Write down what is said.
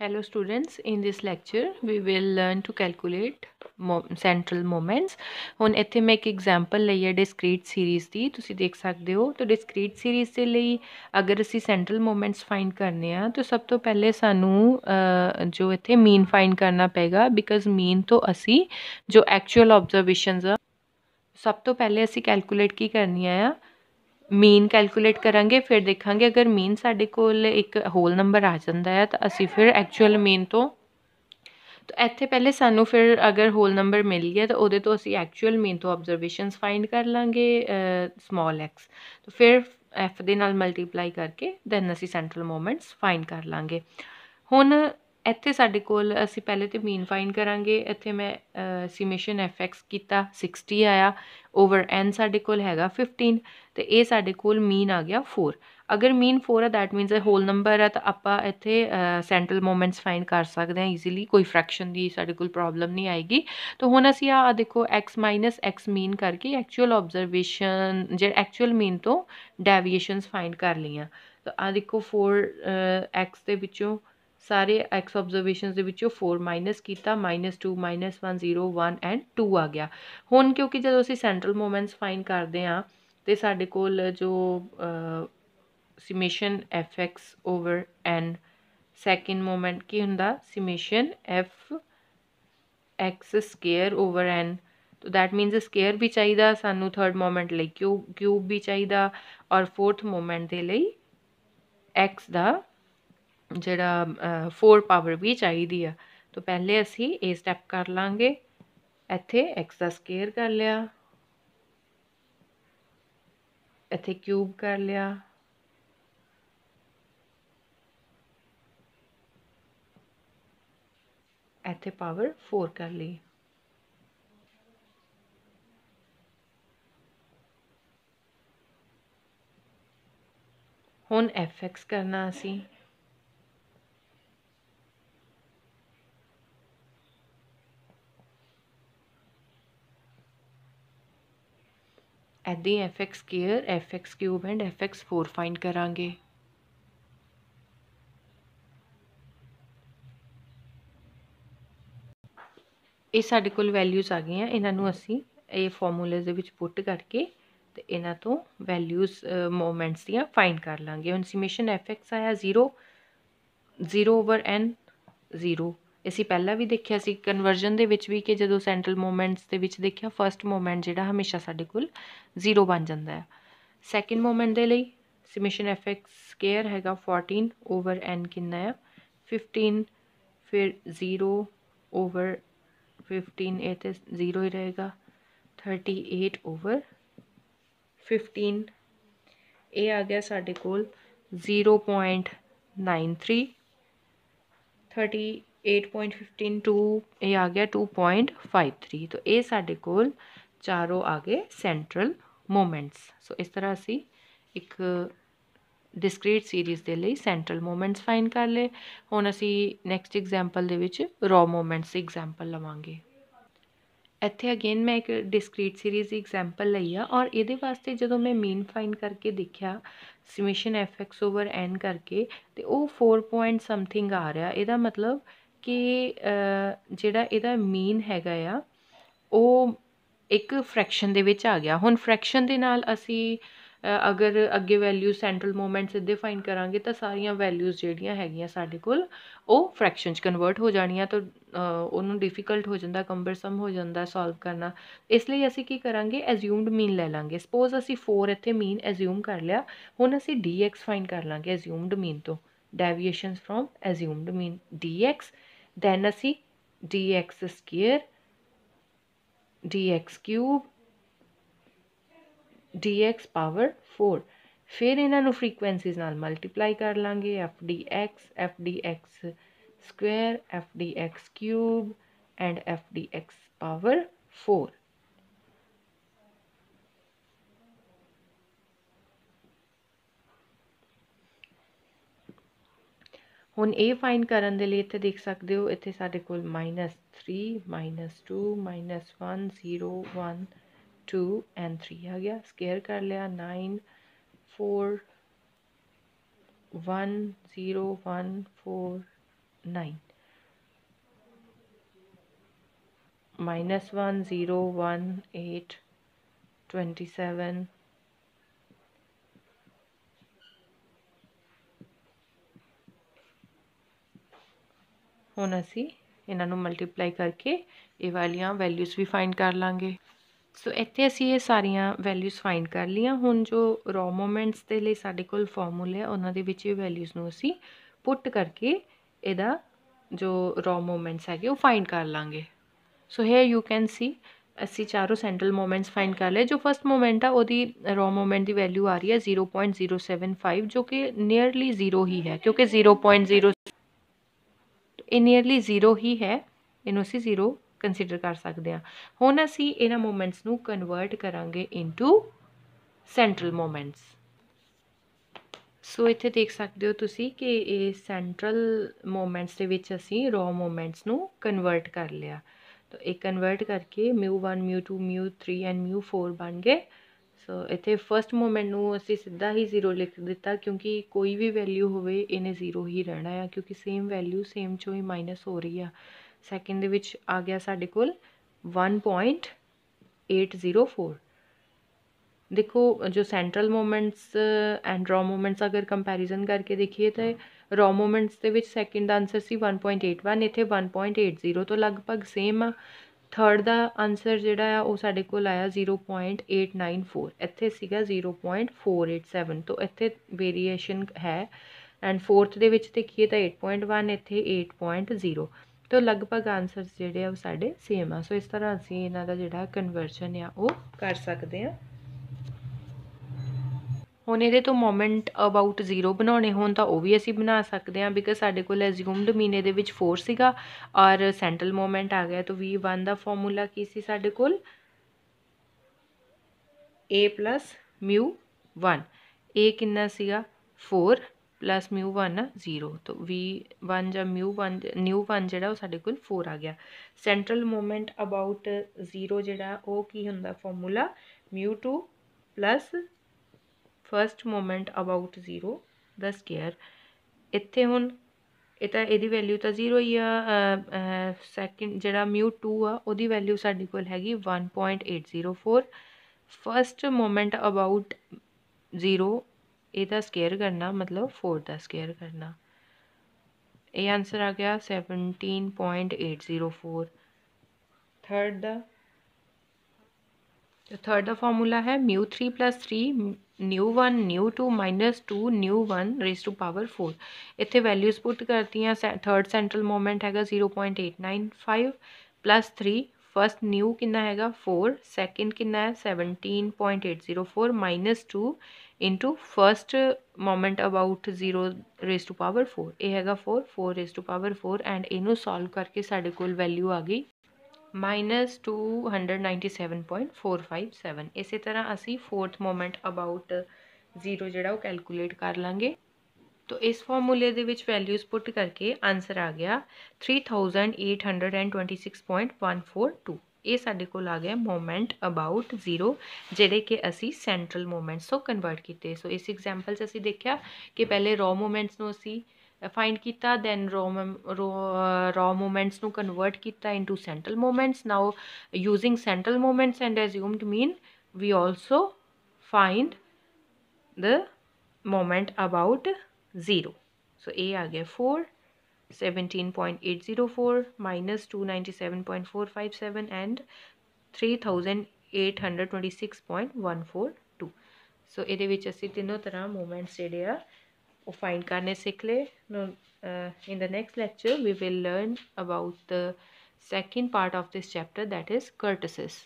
Hello students, in this lecture we will learn to calculate mo central moments. ਹੁਣ ਇੱਥੇ ਮੈਂ ਇੱਕ example ਲਈ ਹੈ ਡਿਸਕ੍ਰੀਟ ਸੀਰੀਜ਼ ਦੀ ਤੁਸੀਂ ਦੇਖ ਸਕਦੇ ਹੋ ਤਾਂ ਡਿਸਕ੍ਰੀਟ ਸੀਰੀਜ਼ ਦੇ ਲਈ ਅਗਰ ਅਸੀਂ ਸੈਂਟਰਲ ਮੋਮੈਂਟਸ ਫਾਈਂਡ ਕਰਨੇ ਆ ਤਾਂ ਸਭ ਤੋਂ ਪਹਿਲੇ ਸਾਨੂੰ ਜੋ ਇੱਥੇ ਮੀਨ ਫਾਈਂਡ ਕਰਨਾ ਪੈਗਾ ਬਿਕਾਜ਼ ਮੀਨ ਤੋਂ ਅਸੀਂ ਜੋ ਐਕਚੁਅਲ ਆਬਜ਼ਰਵੇਸ਼ਨਸ ਆ ਸਭ ਤੋਂ ਪਹਿਲੇ ਅਸੀਂ ਕੈਲਕੂਲੇਟ ਕੀ ਕਰਨੀਆਂ ਆ ਮੀਨ ਕੈਲਕੂਲੇਟ ਕਰਾਂਗੇ ਫਿਰ ਦੇਖਾਂਗੇ ਅਗਰ ਮੀਨ ਸਾਡੇ ਕੋਲ ਇੱਕ ਹੋਲ ਨੰਬਰ ਆ ਜਾਂਦਾ ਹੈ ਤਾਂ ਅਸੀਂ ਫਿਰ ਐਕਚੁਅਲ ਮੀਨ ਤੋਂ ਤਾਂ ਇੱਥੇ ਪਹਿਲੇ ਸਾਨੂੰ ਫਿਰ ਅਗਰ ਹੋਲ ਨੰਬਰ ਮਿਲ ਗਿਆ ਤਾਂ ਉਹਦੇ ਤੋਂ ਅਸੀਂ ਐਕਚੁਅਲ ਮੀਨ ਤੋਂ ਆਬਜ਼ਰਵੇਸ਼ਨਸ ਫਾਈਂਡ ਕਰ ਲਾਂਗੇ ਸਮਾਲ ਐਕਸ ਤਾਂ ਫਿਰ ਐਫ ਦੇ ਨਾਲ ਮਲਟੀਪਲਾਈ ਕਰਕੇ ਦੈਨ ਅਸੀਂ ਸੈਂਟਰਲ ਮੂਮੈਂਟਸ ਫਾਈਂਡ ਕਰ ਲਾਂਗੇ ਹੁਣ ਇੱਥੇ ਸਾਡੇ ਕੋਲ ਅਸੀਂ ਪਹਿਲੇ ਤੇ ਮੀਨ ਫਾਈਂਡ ਕਰਾਂਗੇ ਇੱਥੇ ਮੈਂ ਸਿਮੇਸ਼ਨ ਐਫ ਐਕਸ ਕੀਤਾ 60 ਆਇਆ ओवर एन साढ़े को फिफ्टीन तो ये साढ़े को मीन आ गया फोर अगर मीन फोर है दैट मीनस होल नंबर है तो आप इतने सेंट्रल मोमेंट्स फाइंड कर सकते हैं ईजीली कोई फ्रैक्शन की साढ़े को प्रॉब्लम नहीं आएगी तो हूँ असी आ देखो एक्स माइनस एक्स मीन करके एक्चुअल ऑबजरवेशन ज एक्चुअल मीन तो डेविएशन फाइंड कर लिया तो आ देखो फोर एक्स के पिछों सारे एक्स ऑबजरवेशन फोर माइनस किया minus two minus one zero one and two आ गया हूँ क्योंकि जो असं सेंट्रल मोमेंट्स फाइन करते हैं तो साढ़े को जो summation F X over N second moment की होंगे summation F X square over N तो दैट मीनस स्केयर भी चाहिए सानू थर्ड मोमेंट ल्यू क्यूब भी चाहिए और फोर्थ मोमेंट के लिए एक्स का जरा फोर पावर भी चाहिए आ तो पहले असी ए स्टैप कर लाँगे इतने एक्स का स्केयर कर लिया इतने क्यूब कर लिया इतने पावर फोर कर ली हूँ एफ एक्स करना असी ਐਦਾਂ ਹੀ fx square fx cube and fx 4 find ਕਰਾਂਗੇ ਇਹ ਸਾਡੇ ਕੋਲ ਵੈਲਿਊਜ਼ ਆ ਗਈਆਂ ਇਹਨਾਂ ਨੂੰ ਅਸੀਂ ਇਹ ਫਾਰਮੂਲੇ ਦੇ ਵਿੱਚ ਪੁੱਟ ਕਰਕੇ ਤੇ ਇਹਨਾਂ ਤੋਂ ਵੈਲਿਊਜ਼ ਮੂਮੈਂਟਸ ਦੀਆਂ ਫਾਈਂਡ ਕਰ ਲਾਂਗੇ ਹੁਣ ਸਮੇਸ਼ਨ fx ਆਇਆ 0 0 ਓਵਰ n 0 असी पहला भी सी कन्वर्जन दे भी कि जो सेंट्रल मूवमेंट्स के देखिया फस्ट मूवमेंट जोड़ा हमेशा साढ़े को जीरो बन जाता है सैकेंड मूवमेंट के लिए सबमिशन एफेक्ट स्केयर है फोर्टीन ओवर एन कि फिफ्टीन फिर जीरो ओवर फिफ्टीन ए तो जीरो ही रहेगा थर्टी एट ओवर फिफ्टीन ए आ गया साढ़े को zero point nine three thirty eight point fifteen two ये आ गया थ्री तो ये साढ़े को चारों आ गए सेंट्रल मोमेंट्स सो इस तरह असी एक डिस्क्रीट सीरीज़ के लिए सेंट्रल मोमेंट्स फाइन कर ले हूँ असी next example raw moments example लवेंगे इतने अगेन मैं एक डिस्क्रीट सीरीज़ इग्जैम्पल ली आ और ये वास्ते जो मैं मीन फाइन करके देखा summation F X over N करके तो वह फोर पॉइंट समथिंग आ रहा यद मतलब ਕਿ ਜਿਹੜਾ ਇਹਦਾ ਮੀਨ ਹੈਗਾ ਆ ਉਹ ਇੱਕ ਫ੍ਰੈਕਸ਼ਨ ਦੇ ਵਿੱਚ ਆ ਗਿਆ ਹੁਣ ਫ੍ਰੈਕਸ਼ਨ ਦੇ ਨਾਲ ਅਸੀਂ ਅਗਰ ਅੱਗੇ ਵੈਲਿਊ ਸੈਂਟਰਲ ਮੂਵਮੈਂਟਸ ਡਿਫਾਈਨ ਕਰਾਂਗੇ ਤਾਂ ਸਾਰੀਆਂ ਵੈਲਿਊਜ਼ ਜਿਹੜੀਆਂ ਹੈਗੀਆਂ ਸਾਡੇ ਕੋਲ ਉਹ ਫ੍ਰੈਕਸ਼ਨ 'ਚ ਕਨਵਰਟ ਹੋ ਜਾਣੀਆਂ ਤਾਂ ਉਹਨੂੰ ਡਿਫਿਕਲਟ ਹੋ ਜਾਂਦਾ ਕੰਬਰਸਮ ਹੋ ਜਾਂਦਾ ਸੋਲਵ ਕਰਨਾ ਇਸ ਲਈ ਅਸੀਂ ਕੀ ਕਰਾਂਗੇ ਅਸਿਊਮਡ ਮੀਨ ਲੈ ਲਾਂਗੇ ਸਪੋਜ਼ ਅਸੀਂ 4 ਇੱਥੇ ਮੀਨ ਅਸਿਊਮ ਕਰ ਲਿਆ ਹੁਣ ਅਸੀਂ dx ਫਾਈਂਡ ਕਰ ਲਾਂਗੇ ਅਸਿਊਮਡ ਮੀਨ ਤੋਂ deviations from assumed mean dx then असी D X square D X cube D X power four फिर इन्हों फ्रीकुएंसीज मल्टीप्लाई कर लेंगे F D X F D X square F D X cube and F D X power four हूँ ये fine करने के लिए इतने देख सकते हो इतने साढ़े को minus three minus two minus one zero one two and three आ गया स्केयर कर लिया nine four one zero one four nine minus one zero one eight twenty seven ਹੁਣ ਅਸੀਂ ਇਹਨਾਂ ਨੂੰ ਮਲਟੀਪਲਾਈ ਕਰਕੇ ਇਹ ਵਾਲੀਆਂ ਵੈਲਿਊਜ਼ ਵੀ ਫਾਈਂਡ ਕਰ ਲਾਂਗੇ ਸੋ ਇੱਥੇ ਅਸੀਂ ਇਹ ਸਾਰੀਆਂ ਵੈਲਿਊਜ਼ ਫਾਈਂਡ ਕਰ ਲਈਆਂ ਹੁਣ ਜੋ ਰੋ ਮੂਮੈਂਟਸ ਦੇ ਲਈ ਸਾਡੇ ਕੋਲ ਫਾਰਮੂਲਾ ਹੈ ਉਹਨਾਂ ਦੇ ਵਿੱਚ ਇਹ ਵੈਲਿਊਜ਼ ਨੂੰ ਅਸੀਂ ਪੁੱਟ ਕਰਕੇ ਇਹਦਾ ਜੋ ਰੋ ਮੂਮੈਂਟਸ ਹੈਗੇ ਉਹ ਫਾਈਂਡ ਕਰ ਲਾਂਗੇ so here you can see ਅਸੀਂ ਚਾਰੋਂ ਸੈਂਟਰਲ ਮੂਮੈਂਟਸ ਫਾਈਂਡ ਕਰ ਲਏ ਜੋ ਫਰਸਟ ਮੂਮੈਂਟ ਆ ਉਹਦੀ ਰੋ ਮੂਮੈਂਟ ਦੀ ਵੈਲਿਊ ਆ ਰਹੀ ਹੈ 0.075 ਜੋ ਕਿ ਨੀਅਰਲੀ 0 ਹੀ ਹੈ ਕਿਉਂਕਿ 0.0 ये नीयरली जीरो ही है इन असी जीरो कंसिडर कर सकते हैं हूँ असी इन मूमेंट्स कन्वर्ट करा इंटू सेंट्रल मोमेंट्स सो इत देख सकते हो तुम कि सेंट्रल मोमेंट्स के असी रॉ मूमेंट्स कन्वर्ट कर लिया तो ये कन्वर्ट करके mu one mu two mu three and mu four बन गए ਸੋ ਇੱਥੇ ਫਸਟ ਮੂਮੈਂਟ ਨੂੰ ਅਸੀਂ ਸਿੱਧਾ ਹੀ ਜ਼ੀਰੋ ਲਿਖ ਦਿੱਤਾ ਕਿਉਂਕਿ ਕੋਈ ਵੀ ਵੈਲਿਊ ਹੋਵੇ ਇਹਨੇ ਜ਼ੀਰੋ ਹੀ ਰਹਿਣਾ ਹੈ ਕਿਉਂਕਿ ਸੇਮ ਵੈਲਿਊ ਸੇਮ ਚੋਂ ਹੀ ਮਾਈਨਸ ਹੋ ਰਹੀ ਆ ਸੈਕਿੰਡ ਦੇ ਵਿੱਚ ਆ ਗਿਆ ਸਾਡੇ ਕੋਲ 1.804 ਦੇਖੋ ਜੋ central moments and raw moments ਅਗਰ ਕੰਪੈਰੀਜ਼ਨ ਕਰਕੇ ਦੇਖੀਏ ਤਾਂ ਰੋ ਮੂਮੈਂਟਸ ਦੇ ਵਿੱਚ ਸੈਕਿੰਡ ਦਾ ਆਨਸਰ ਸੀ 1.81 ਇੱਥੇ 1.80 ਤੋਂ ਲਗਭਗ ਸੇਮ ਆ ਥਰਡ ਦਾ ਆਨਸਰ ਜਿਹੜਾ ਆ ਉਹ ਸਾਡੇ ਕੋਲ ਆਇਆ 0.894 ਇੱਥੇ ਸੀਗਾ 0.487 ਤੋਂ ਇੱਥੇ ਵੇਰੀਏਸ਼ਨ ਹੈ ਐਂਡ ਫੋਰਥ ਦੇ ਵਿੱਚ ਦੇਖੀਏ ਤਾਂ 8.1 ਇੱਥੇ 8.0 ਤੋਂ ਲਗਭਗ ਆਨਸਰਸ ਜਿਹੜੇ ਆ ਉਹ ਸਾਡੇ ਸੇਮ ਆ ਸੋ ਇਸ ਤਰ੍ਹਾਂ ਅਸੀਂ ਇਹਨਾਂ ਦਾ ਜਿਹੜਾ ਕਨਵਰਸ਼ਨ ਆ ਉਹ ਕਰ ਸਕਦੇ ਆ ਹੁਣ ਇਹਦੇ ਤੋਂ ਮੋਮੈਂਟ ਅਬਾਊਟ 0 ਬਣਾਉਣੇ ਹੋਣ ਤਾਂ ਉਹ ਵੀ ਅਸੀਂ ਬਣਾ ਸਕਦੇ ਹਾਂ ਬਿਕਾਜ਼ ਸਾਡੇ ਕੋਲ ਅਸਿਊਮਡ ਮੀਨੇ ਦੇ ਵਿੱਚ 4 ਸੀਗਾ ਔਰ ਸੈਂਟਰਲ ਮੋਮੈਂਟ ਆ ਗਿਆ ਤਾਂ v1 ਦਾ ਫਾਰਮੂਲਾ ਕੀ ਸੀ ਸਾਡੇ ਕੋਲ a μ1 1 a ਕਿੰਨਾ ਸੀਗਾ 4 μ1 ਆ 0 ਤੋਂ v1 ਜਾਂ μ1 new1 ਜਿਹੜਾ ਉਹ ਸਾਡੇ ਕੋਲ 4 ਆ ਗਿਆ ਸੈਂਟਰਲ ਮੋਮੈਂਟ ਅਬਾਊਟ 0 ਜਿਹੜਾ ਉਹ ਕੀ ਹੁੰਦਾ formula μ2 first moment about zero the square इतने हूँ यदि वैल्यू तो जीरो ही आ सैकेंड जरा म्यू टू आदि वैल्यू साढ़े कोल हैगी one point eight zero four first moment about zero square करना मतलब फोर का स्केयर करना यह आंसर आ गया seventeen point eight zero four third का जो थर्ड फॉर्मूला है mu three plus three mu one mu two minus two mu one raise to power four इतने वैल्यूज पुट करती हैं थर्ड सेंट्रल मोमेंट हैगा zero point eight nine five plus three first mu कि हैगा four second कि है seventeen point eight zero four minus two into first moment about zero raise to power four यह हैगा four four raise to power four and इनू solve करके साढ़े को वैल्यू आ गई minus two hundred ninety seven point four five seven इस तरह असी फोर्थ मोमेंट अबाउट जीरो जोड़ा वह कैलकुलेट कर लेंगे तो इस फॉर्मूले वैल्यूज पुट करके आंसर आ गया three thousand eight hundred and twenty six point one four two ये साढ़े को आ गया मोमेंट अबाउट जीरो जेडे कि असी सेंट्रल मोमेंट्स तो कन्वर्ट किए सो इस एग्जाम्पल्स असी देखा कि पहले रॉ मोमेंट्स में असी फाइंड किया दैन रॉ मैम रो रॉ मूमेंट्स कन्वर्ट किया into central moments now using central moments and assumed mean we also find the moment about zero so ए आ गया four seventeen point eight zero four minus two ninety seven point four five seven and three thousand eight hundred twenty six point one four two so ये असी तीनों तरह movements जोड़े आ find karne sikle. Uh, in the next lecture, we will learn about the second part of this chapter that is vertices.